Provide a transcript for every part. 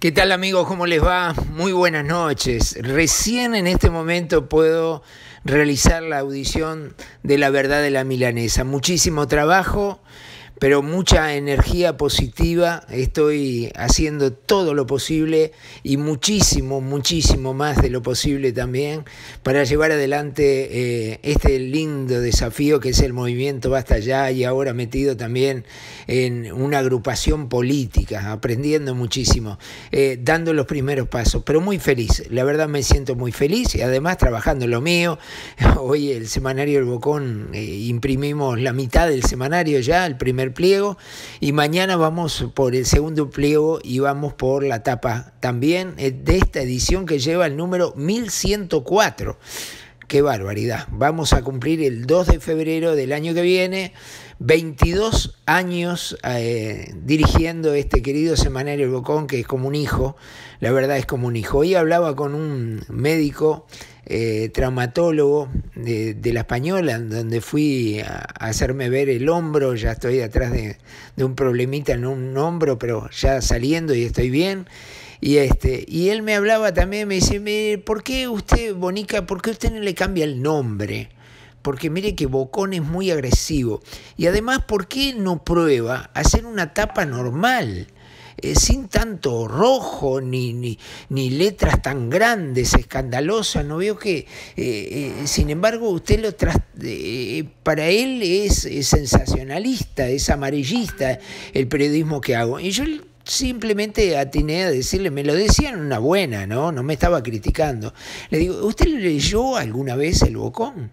¿Qué tal amigos? ¿Cómo les va? Muy buenas noches. Recién en este momento puedo realizar la audición de La Verdad de la Milanesa. Muchísimo trabajo pero mucha energía positiva. Estoy haciendo todo lo posible y muchísimo, muchísimo más de lo posible también para llevar adelante eh, este lindo desafío que es el movimiento Basta Ya y ahora metido también en una agrupación política, aprendiendo muchísimo, eh, dando los primeros pasos, pero muy feliz. La verdad me siento muy feliz y además trabajando lo mío. Hoy el semanario El Bocón eh, imprimimos la mitad del semanario ya, el primer pliego y mañana vamos por el segundo pliego y vamos por la tapa también eh, de esta edición que lleva el número 1104. Qué barbaridad. Vamos a cumplir el 2 de febrero del año que viene 22 años eh, dirigiendo este querido semanario Bocón, que es como un hijo, la verdad es como un hijo. Hoy hablaba con un médico eh, traumatólogo de, La Española, donde fui a, hacerme ver el hombro, ya estoy atrás de, un problemita en un hombro, pero ya saliendo y estoy bien. Y, este, y él me hablaba también, me dice, Mire, ¿por qué usted, Bonica, por qué usted no le cambia el nombre? porque mire que Bocón es muy agresivo. Y además, ¿por qué no prueba hacer una tapa normal? Eh, sin tanto rojo ni, ni, ni, letras tan grandes, escandalosas. No veo que, eh, eh, sin embargo, usted lo para él es, sensacionalista, es amarillista el periodismo que hago. Y yo simplemente atiné a decirle, me lo decían una buena, ¿no? No me estaba criticando. Le digo, ¿usted leyó alguna vez el Bocón?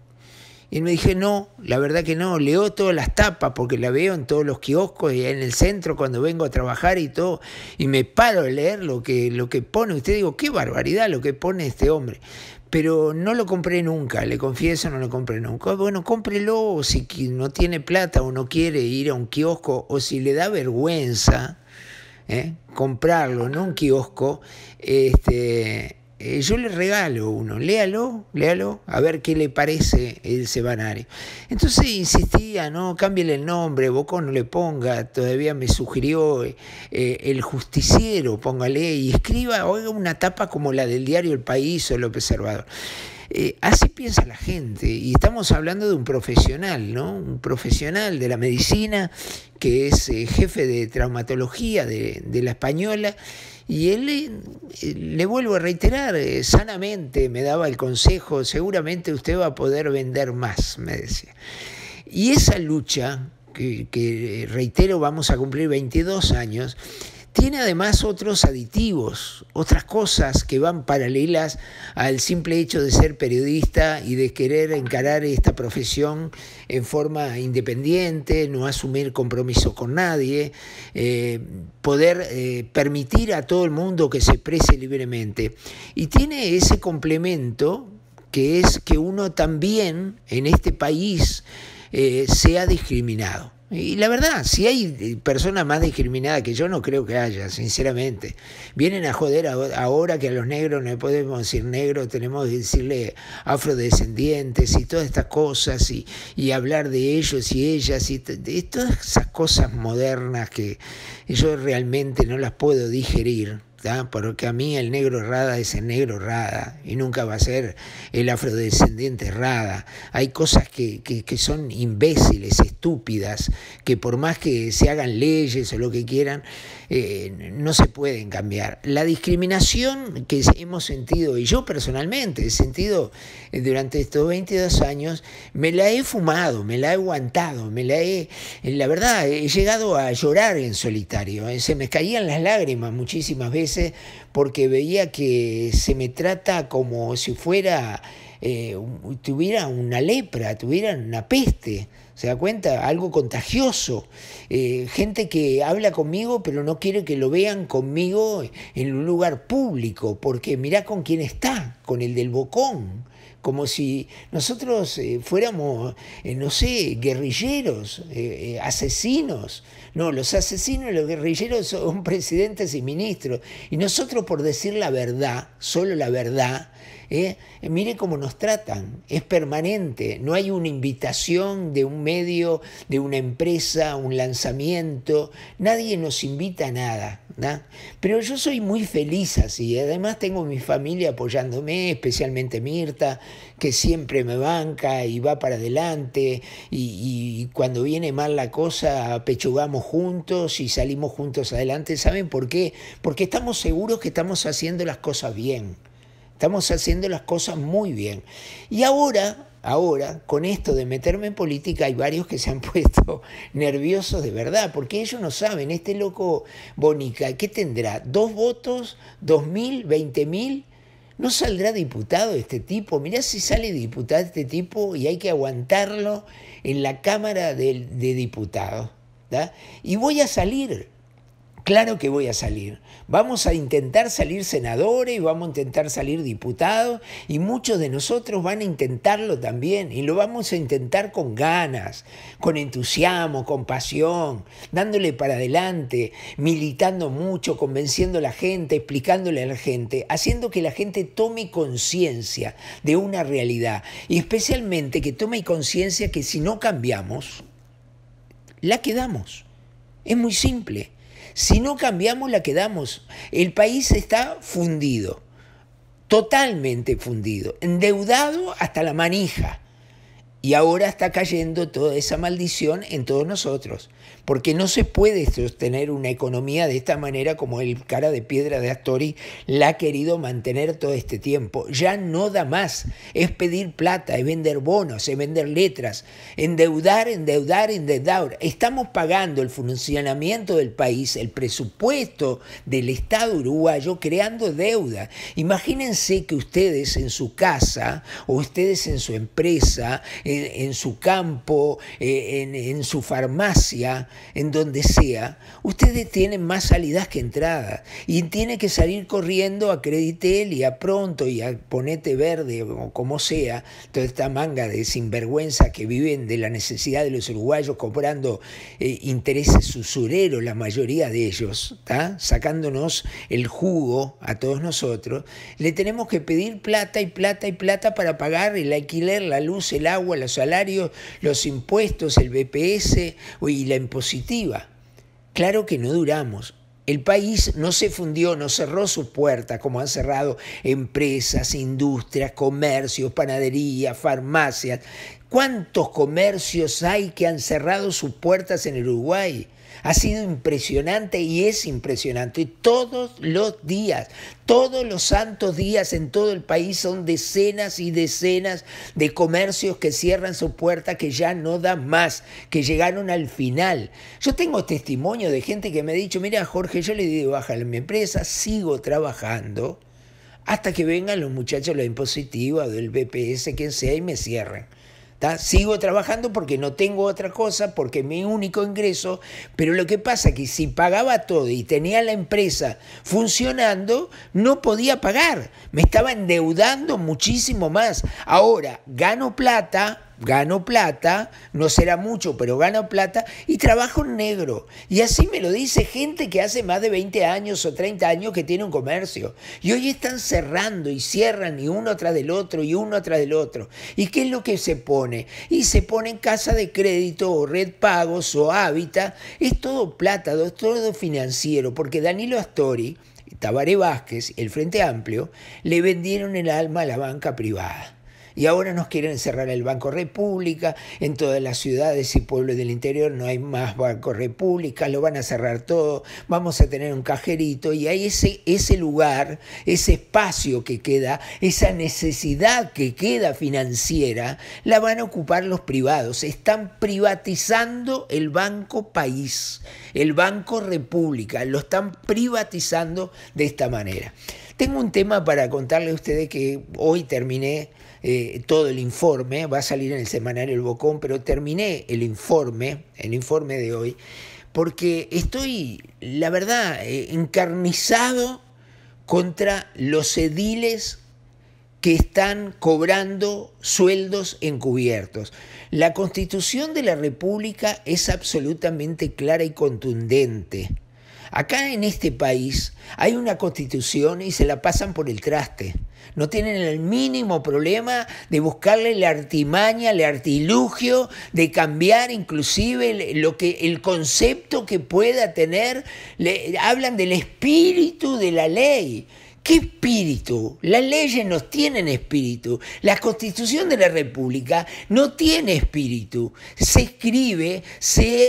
Y me dije, no, la verdad que no, leo todas las tapas porque la veo en todos los kioscos y en el centro cuando vengo a trabajar y todo, y me paro a leer lo que, lo que pone usted, digo, qué barbaridad lo que pone este hombre. Pero no lo compré nunca, le confieso, no lo compré nunca. Ah, bueno, cómprelo si no tiene plata o no quiere ir a un kiosco o si le da vergüenza ¿eh? comprarlo en un kiosco, este, eh, yo le regalo uno, léalo, léalo, a ver qué le parece el semanario. Entonces insistía, no, cámbiale el nombre, Bocón no le ponga, todavía me sugirió eh, el justiciero, póngale, y escriba, oiga, una tapa como la del diario El País o El Observador. Eh, así piensa la gente y estamos hablando de un profesional, ¿no? Un profesional de la medicina que es jefe de traumatología de, de la española y él le, vuelvo a reiterar, eh, sanamente me daba el consejo, seguramente usted va a poder vender más, me decía. Y esa lucha, que, que eh, reitero, vamos a cumplir 22 años, tiene además otros aditivos, otras cosas que van paralelas al simple hecho de ser periodista y de querer encarar esta profesión en forma independiente, no asumir compromiso con nadie, eh, poder eh, permitir a todo el mundo que se exprese libremente. Y tiene ese complemento que es que uno también en este país eh, sea discriminado. Y la verdad, si hay eh, personas más discriminadas, que yo no creo que haya, sinceramente, vienen a joder ahora que a los negros no podemos decir negro, tenemos que decirle afrodescendientes y todas estas cosas, y, hablar de ellos y ellas, y, y todas esas cosas modernas que yo realmente no las puedo digerir porque a mí el negro Rada es el negro Rada y nunca va a ser el afrodescendiente Rada. Hay cosas que, que, que son imbéciles, estúpidas, que por más que se hagan leyes o lo que quieran, eh, no se pueden cambiar. La discriminación que hemos sentido, y yo personalmente he sentido eh, durante estos 22 años, me la he fumado, me la he aguantado, me la he, eh, la verdad, he llegado a llorar en solitario. Se me caían las lágrimas muchísimas veces porque veía que se me trata como si fuera, tuviera una lepra, tuviera una peste. ¿Se da cuenta? Algo contagioso. Eh, gente que habla conmigo pero no quiere que lo vean conmigo en un lugar público, porque mirá con quién está, con el del bocón. Como si nosotros eh, fuéramos, eh, no sé, guerrilleros, asesinos. No, los asesinos y los guerrilleros son presidentes y ministros. Y nosotros por decir la verdad, solo la verdad, ¿eh? mire cómo nos tratan, es permanente, no hay una invitación de un medio, de una empresa, un lanzamiento, nadie nos invita a nada. Pero yo soy muy feliz así, ¿eh? además tengo mi familia apoyándome, especialmente Mirta, que siempre me banca y va para adelante, y, y cuando viene mal la cosa, pechugamos juntos y salimos juntos adelante. ¿Saben por qué? Porque estamos seguros que estamos haciendo las cosas bien. Estamos haciendo las cosas muy bien. Y ahora, ahora, con esto de meterme en política, hay varios que se han puesto nerviosos de verdad, porque ellos no saben, este loco Bonica, ¿qué tendrá? ¿Dos votos? ¿Dos mil? ¿Veinte mil? ¿No saldrá diputado este tipo? Mirá si sale diputado este tipo y hay que aguantarlo en la Cámara de, Diputados. Y voy a salir, Claro que voy a salir. Vamos a intentar salir senadores y vamos a intentar salir diputados y muchos de nosotros van a intentarlo también y lo vamos a intentar con ganas, con entusiasmo, con pasión, dándole para adelante, militando mucho, convenciendo a la gente, explicándole a la gente, haciendo que la gente tome conciencia de una realidad y especialmente que tome conciencia que si no cambiamos, la quedamos. Es muy simple. Si no cambiamos, la quedamos. El país está fundido, totalmente fundido, endeudado hasta la manija. Y ahora está cayendo toda esa maldición en todos nosotros porque no se puede sostener una economía de esta manera como el cara de piedra de Astori la ha querido mantener todo este tiempo. Ya no da más, es pedir plata, es vender bonos, es vender letras, endeudar, endeudar, endeudar. Estamos pagando el funcionamiento del país, el presupuesto del Estado uruguayo creando deuda. Imagínense que ustedes en su casa o ustedes en su empresa, en, su campo, eh, en, en su farmacia, en donde sea, ustedes tienen más salidas que entradas y tiene que salir corriendo a Creditel y a Pronto y a Ponete Verde o como sea, toda esta manga de sinvergüenza que viven de la necesidad de los uruguayos cobrando eh, intereses usureros, la mayoría de ellos, sacándonos el jugo a todos nosotros, le tenemos que pedir plata y plata y plata para pagar el alquiler, la luz, el agua, los salarios, los impuestos, el BPS y la imposición positiva. Claro que no duramos. El país no se fundió, no cerró sus puertas como han cerrado empresas, industrias, comercios, panaderías, farmacias. ¿Cuántos comercios hay que han cerrado sus puertas en Uruguay? Ha sido impresionante y es impresionante. Todos los días, todos los santos días en todo el país son decenas y decenas de comercios que cierran su puerta, que ya no dan más, que llegaron al final. Yo tengo testimonio de gente que me ha dicho, mira Jorge, yo le di de baja a mi empresa, sigo trabajando hasta que vengan los muchachos de la impositiva, del BPS, quien sea, y me cierren. Sigo trabajando porque no tengo otra cosa, porque es mi único ingreso, pero lo que pasa es que si pagaba todo y tenía la empresa funcionando, no podía pagar, me estaba endeudando muchísimo más. Ahora, gano plata, gano plata, no será mucho, pero gano plata y trabajo en negro. Y así me lo dice gente que hace más de 20 años o 30 años que tiene un comercio. Y hoy están cerrando y cierran y uno tras del otro y uno tras del otro. ¿Y qué es lo que se pone? Y se pone en casa de crédito o red pagos o hábitat. Es todo plata, es todo financiero, porque Danilo Astori, Tabaré Vázquez, el Frente Amplio, le vendieron el alma a la banca privada. Y ahora nos quieren cerrar el Banco República, en todas las ciudades y pueblos del interior no hay más Banco República, lo van a cerrar todo, vamos a tener un cajerito y ahí ese, ese lugar, ese espacio que queda, esa necesidad que queda financiera, la van a ocupar los privados. Están privatizando el Banco País, el Banco República, lo están privatizando de esta manera. Tengo un tema para contarle a ustedes que hoy terminé eh, todo el informe, va a salir en el semanario El Bocón, pero terminé el informe, el informe de hoy, porque estoy, la verdad, eh, encarnizado contra los ediles que están cobrando sueldos encubiertos. La constitución de la República es absolutamente clara y contundente. Acá en este país hay una constitución y se la pasan por el traste. No tienen el mínimo problema de buscarle la artimaña, el artilugio, de cambiar inclusive lo que, el concepto que pueda tener. hablan del espíritu de la ley. ¿Qué espíritu? Las leyes no tienen espíritu. La constitución de la República no tiene espíritu. Se escribe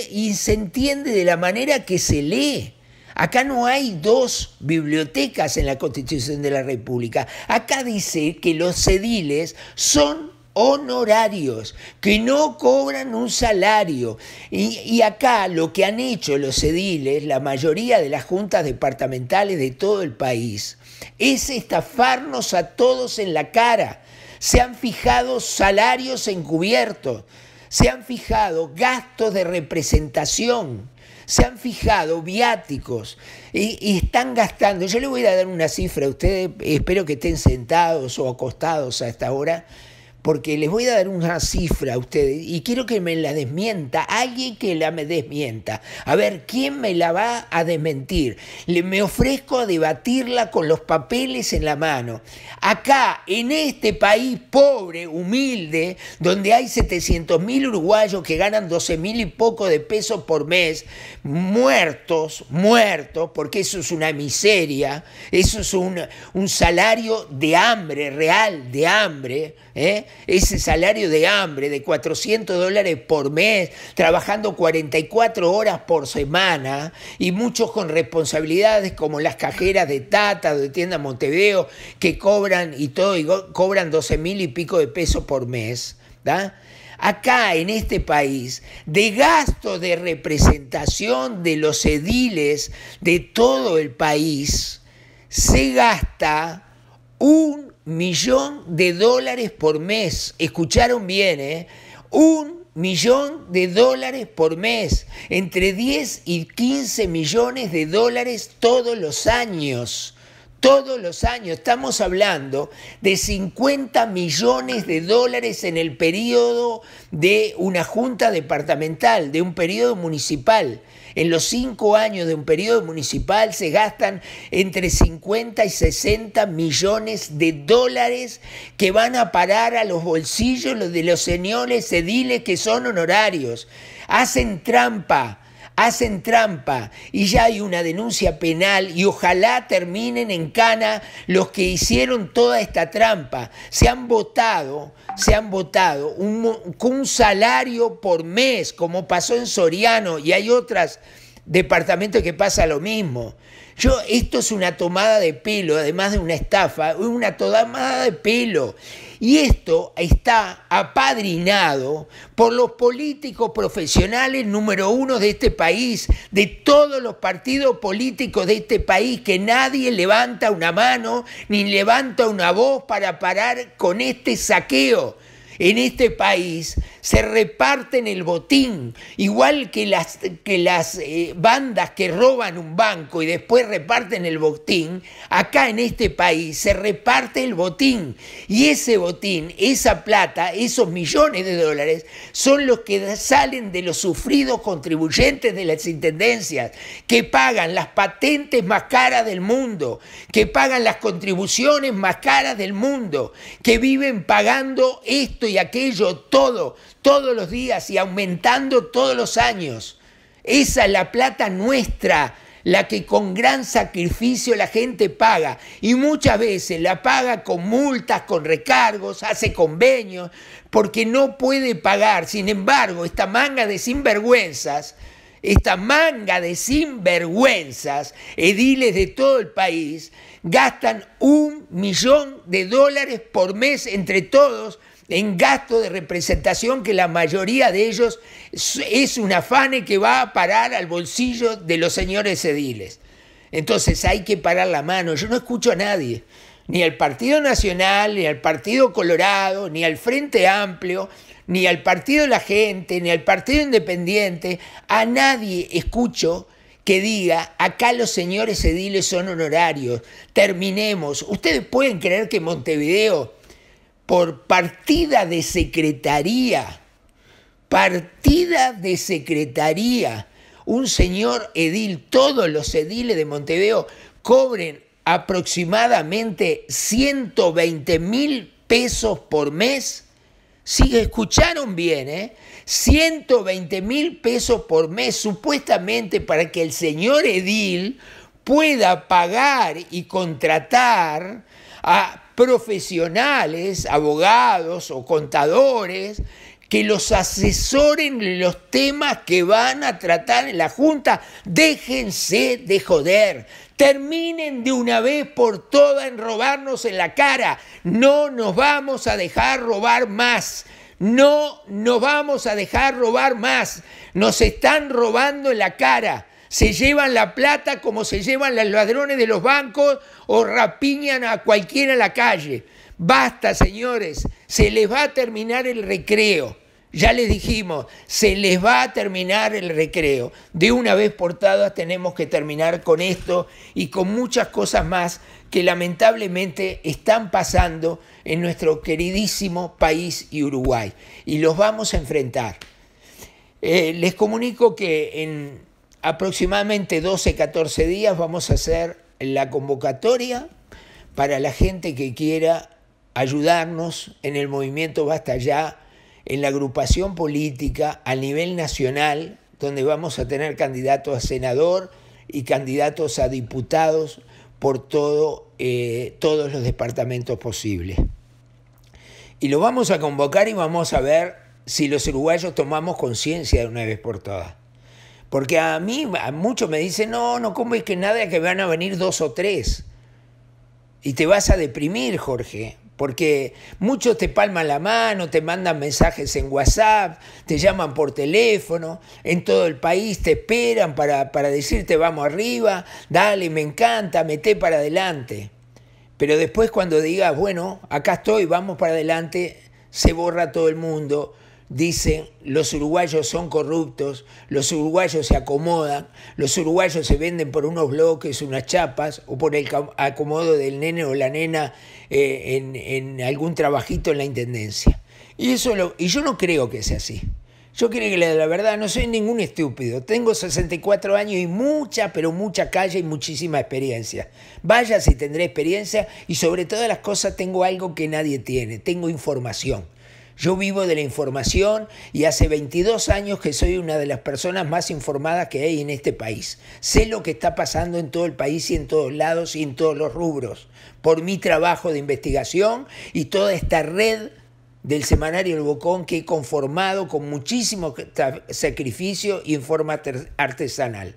y se entiende de la manera que se lee. Acá no hay dos bibliotecas en la Constitución de la República. Acá dice que los ediles son honorarios, que no cobran un salario. Y, y, acá lo que han hecho los ediles, la mayoría de las juntas departamentales de todo el país, es estafarnos a todos en la cara. Se han fijado salarios encubiertos, se han fijado gastos de representación se han fijado viáticos y, están gastando. Yo le voy a dar una cifra a ustedes, espero que estén sentados o acostados a esta hora porque les voy a dar una cifra a ustedes y quiero que me la desmienta, alguien que la me desmienta. A ver, ¿quién me la va a desmentir? Le, me ofrezco a debatirla con los papeles en la mano. Acá, en este país pobre, humilde, donde hay 700.000 mil uruguayos que ganan 12 mil y poco de pesos por mes, muertos, muertos, porque eso es una miseria, eso es un, un salario de hambre, real, de hambre, ¿eh? ese salario de hambre de 400 dólares por mes, trabajando 44 horas por semana y muchos con responsabilidades como las cajeras de Tata, de Tienda Montevideo, que cobran y todo, y cobran 12 mil y pico de pesos por mes. Acá en este país, de gasto de representación de los ediles de todo el país, se gasta un millón de dólares por mes. Escucharon bien, ¿eh? Un millón de dólares por mes, entre 10 y 15 millones de dólares todos los años. Todos los años estamos hablando de 50 millones de dólares en el periodo de una junta departamental, de un periodo municipal. En los cinco años de un periodo municipal se gastan entre 50 y 60 millones de dólares que van a parar a los bolsillos de los señores ediles que son honorarios. Hacen trampa hacen trampa y ya hay una denuncia penal y ojalá terminen en cana los que hicieron toda esta trampa. Se han votado se han votado un, un salario por mes, como pasó en Soriano, y hay otros departamentos que pasa lo mismo. Yo, esto es una tomada de pelo, además de una estafa, una tomada de pelo. Y esto está apadrinado por los políticos profesionales número uno de este país, de todos los partidos políticos de este país, que nadie levanta una mano ni levanta una voz para parar con este saqueo en este país se reparten el botín, igual que las, que las eh, bandas que roban un banco y después reparten el botín, acá en este país se reparte el botín y ese botín, esa plata, esos millones de dólares son los que salen de los sufridos contribuyentes de las intendencias, que pagan las patentes más caras del mundo, que pagan las contribuciones más caras del mundo, que viven pagando esto y y aquello, todo, todos los días y aumentando todos los años. Esa es la plata nuestra, la que con gran sacrificio la gente paga y muchas veces la paga con multas, con recargos, hace convenios, porque no puede pagar. Sin embargo, esta manga de sinvergüenzas, esta manga de sinvergüenzas, ediles de todo el país, gastan un millón de dólares por mes entre todos en gasto de representación que la mayoría de ellos es un afane que va a parar al bolsillo de los señores ediles. Entonces hay que parar la mano. Yo no escucho a nadie, ni al Partido Nacional, ni al Partido Colorado, ni al Frente Amplio, ni al Partido de la Gente, ni al Partido Independiente, a nadie escucho que diga, acá los señores ediles son honorarios, terminemos. Ustedes pueden creer que Montevideo por partida de secretaría, partida de secretaría. Un señor edil, todos los ediles de Montevideo cobren aproximadamente 120 mil pesos por mes. Si escucharon bien, ¿eh? 120 mil pesos por mes, supuestamente para que el señor Edil pueda pagar y contratar a profesionales, abogados o contadores, que los asesoren los temas que van a tratar en la Junta. Déjense de joder. Terminen de una vez por todas en robarnos en la cara. No nos vamos a dejar robar más. No nos vamos a dejar robar más. Nos están robando en la cara se llevan la plata como se llevan los ladrones de los bancos o rapiñan a cualquiera en la calle. Basta, señores, se les va a terminar el recreo. Ya les dijimos, se les va a terminar el recreo. De una vez por todas tenemos que terminar con esto y con muchas cosas más que lamentablemente están pasando en nuestro queridísimo país y Uruguay. Y los vamos a enfrentar. Eh, les comunico que en aproximadamente 12, 14 días vamos a hacer la convocatoria para la gente que quiera ayudarnos en el movimiento Basta Ya, en la agrupación política a nivel nacional, donde vamos a tener candidatos a senador y candidatos a diputados por todo, eh, todos los departamentos posibles. Y lo vamos a convocar y vamos a ver si los uruguayos tomamos conciencia de una vez por todas. Porque a mí, a muchos me dicen, no, no es que nada, que van a venir dos o tres. Y te vas a deprimir, Jorge, porque muchos te palman la mano, te mandan mensajes en WhatsApp, te llaman por teléfono, en todo el país te esperan para, para decirte vamos arriba, dale, me encanta, meté para adelante. Pero después cuando digas, bueno, acá estoy, vamos para adelante, se borra todo el mundo, Dicen, los uruguayos son corruptos, los uruguayos se acomodan, los uruguayos se venden por unos bloques, unas chapas o por el acomodo del nene o la nena eh, en, algún trabajito en la intendencia. Y, eso y yo no creo que sea así. Yo creo que la, la verdad no soy ningún estúpido. Tengo 64 años y mucha, pero mucha calle y muchísima experiencia. Vaya si tendré experiencia y sobre todas las cosas tengo algo que nadie tiene, tengo información. Yo vivo de la información y hace 22 años que soy una de las personas más informadas que hay en este país. Sé lo que está pasando en todo el país y en todos lados y en todos los rubros por mi trabajo de investigación y toda esta red del semanario El Bocón que he conformado con muchísimo sacrificio y en forma artesanal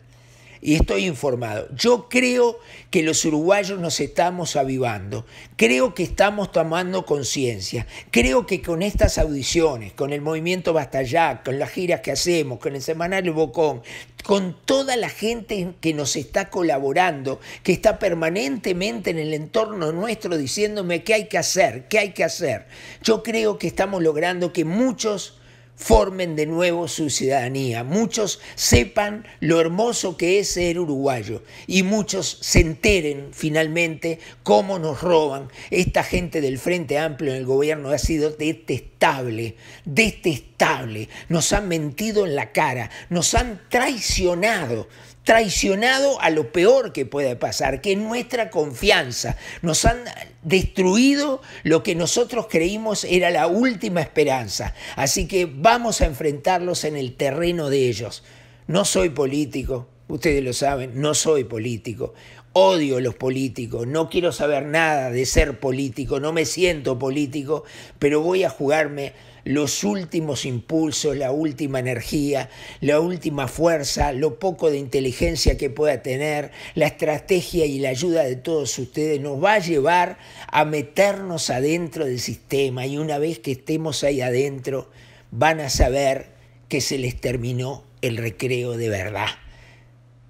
y estoy informado. Yo creo que los uruguayos nos estamos avivando, creo que estamos tomando conciencia, creo que con estas audiciones, con el movimiento Basta con las giras que hacemos, con el semanario Bocón, con toda la gente que nos está colaborando, que está permanentemente en el entorno nuestro diciéndome qué hay que hacer, qué hay que hacer. Yo creo que estamos logrando que muchos formen de nuevo su ciudadanía. Muchos sepan lo hermoso que es ser uruguayo y muchos se enteren finalmente cómo nos roban. Esta gente del Frente Amplio en el gobierno ha sido detestable, detestable. Nos han mentido en la cara, nos han traicionado traicionado a lo peor que pueda pasar, que es nuestra confianza. Nos han destruido lo que nosotros creímos era la última esperanza. Así que vamos a enfrentarlos en el terreno de ellos. No soy político, ustedes lo saben, no soy político odio los políticos, no quiero saber nada de ser político, no me siento político, pero voy a jugarme los últimos impulsos, la última energía, la última fuerza, lo poco de inteligencia que pueda tener, la estrategia y la ayuda de todos ustedes nos va a llevar a meternos adentro del sistema y una vez que estemos ahí adentro van a saber que se les terminó el recreo de verdad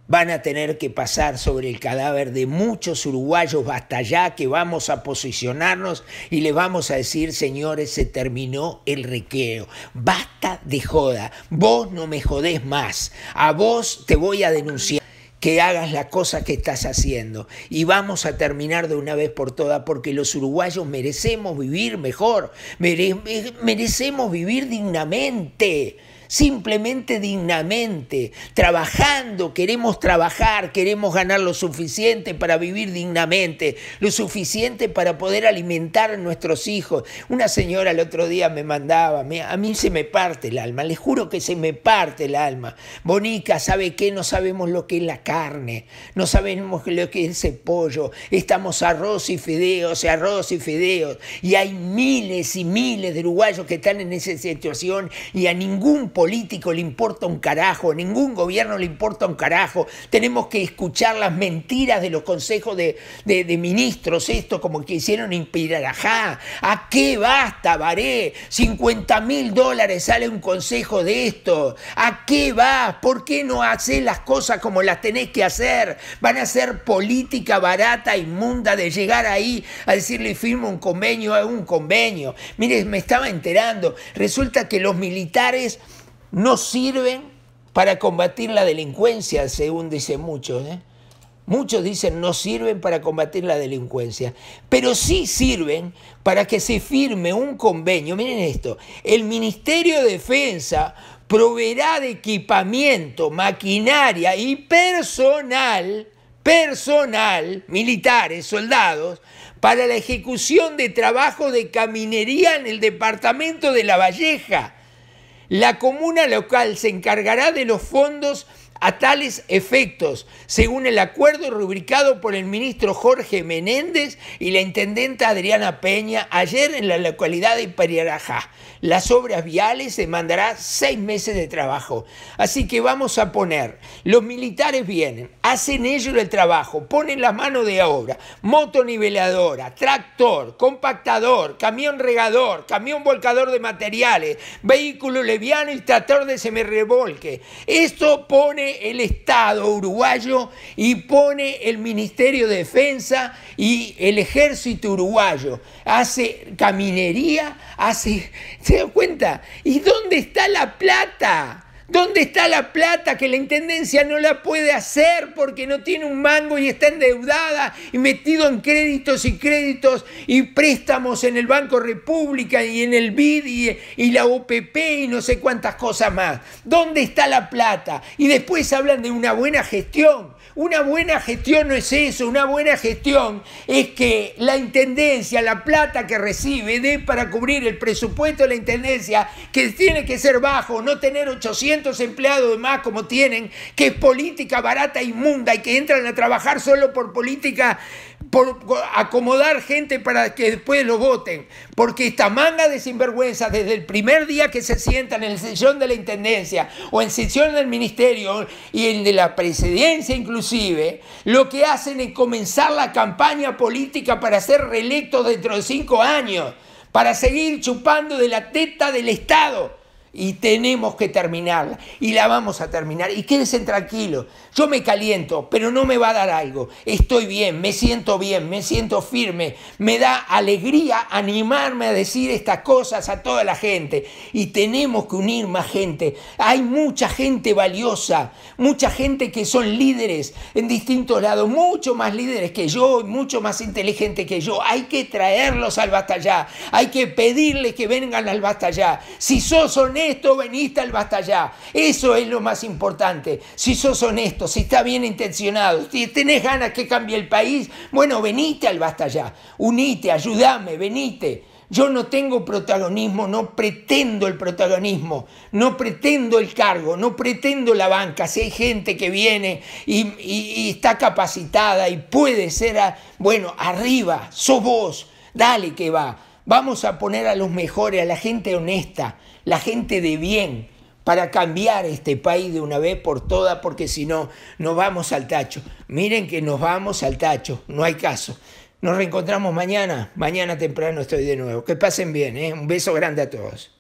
van a tener que pasar sobre el cadáver de muchos uruguayos hasta allá que vamos a posicionarnos y le vamos a decir, señores, se terminó el requeo. basta de joda, vos no me jodés más, a vos te voy a denunciar que hagas la cosa que estás haciendo. Y vamos a terminar de una vez por todas porque los uruguayos merecemos vivir mejor, merecemos vivir dignamente simplemente dignamente, trabajando, queremos trabajar, queremos ganar lo suficiente para vivir dignamente, lo suficiente para poder alimentar a nuestros hijos. Una señora el otro día me mandaba, a mí se me parte el alma, les juro que se me parte el alma. Bonica, ¿sabe qué? No sabemos lo que es la carne, no sabemos lo que es el pollo, estamos arroz y fideos, arroz y fideos, y hay miles y miles de uruguayos que están en esa situación y a ningún político le importa un carajo, ningún gobierno le importa un carajo. Tenemos que escuchar las mentiras de los consejos de, ministros, esto como que hicieron Pirarajá. ¿A qué basta, Baré? 50 mil dólares sale un consejo de esto. ¿A qué va? ¿Por qué no haces las cosas como las tenés que hacer? Van a ser política barata, inmunda, de llegar ahí a decirle firmo un convenio a un convenio. Mire, me estaba enterando. Resulta que los militares no sirven para combatir la delincuencia, según dicen muchos. ¿eh? Muchos dicen no sirven para combatir la delincuencia, pero sí sirven para que se firme un convenio. Miren esto, el Ministerio de Defensa proveerá de equipamiento, maquinaria y personal, personal, militares, soldados, para la ejecución de trabajo de caminería en el departamento de La Valleja la comuna local se encargará de los fondos a tales efectos, según el acuerdo rubricado por el ministro Jorge Menéndez y la intendenta Adriana Peña ayer en la localidad de Pariarajá. Las obras viales demandarán seis meses de trabajo. Así que vamos a poner, los militares vienen, hacen ellos el trabajo, ponen la mano de obra, motoniveladora, tractor, compactador, camión regador, camión volcador de materiales, vehículo leviano y tractor de semirrevolque. Esto pone el Estado uruguayo y pone el Ministerio de Defensa y el Ejército uruguayo. Hace caminería, hace... ¿Se da cuenta? ¿Y dónde está la plata? ¿Dónde está la plata que la Intendencia no la puede hacer porque no tiene un mango y está endeudada y metido en créditos y créditos y préstamos en el Banco República y en el BID y, la OPP y no sé cuántas cosas más? ¿Dónde está la plata? Y después hablan de una buena gestión. Una buena gestión no es eso, una buena gestión es que la Intendencia, la plata que recibe, dé para cubrir el presupuesto de la Intendencia, que tiene que ser bajo, no tener 800 empleados más como tienen, que es política barata inmunda y que entran a trabajar solo por política, por acomodar gente para que después lo voten. Porque esta manga de sinvergüenza, desde el primer día que se sientan en el sesión de la Intendencia o en sesión del Ministerio y en de la Presidencia inclusive, lo que hacen es comenzar la campaña política para ser reelectos dentro de cinco años, para seguir chupando de la teta del Estado y tenemos que terminarla y la vamos a terminar y quédense tranquilos, yo me caliento, pero no me va a dar algo, estoy bien, me siento bien, me siento firme, me da alegría animarme a decir estas cosas a toda la gente y tenemos que unir más gente, hay mucha gente valiosa, mucha gente que son líderes en distintos lados, mucho más líderes que yo, mucho más inteligente que yo, hay que traerlos al batallá, hay que pedirles que vengan al batallá, si sos honesto, esto veniste al Bastallá. Eso es lo más importante. Si sos honesto, si está bien intencionado, si tenés ganas que cambie el país, bueno, venite al Bastallá. Unite, ayúdame, venite. Yo no tengo protagonismo, no pretendo el protagonismo, no pretendo el cargo, no pretendo la banca. Si hay gente que viene y, está capacitada y puede ser, ah, bueno, arriba, sos vos, dale que va. Vamos a poner a los mejores, a la gente honesta, la gente de bien para cambiar este país de una vez por todas, porque si no, nos vamos al tacho. Miren que nos vamos al tacho, no hay caso. Nos reencontramos mañana, mañana temprano estoy de nuevo. Que pasen bien, ¿eh? un beso grande a todos.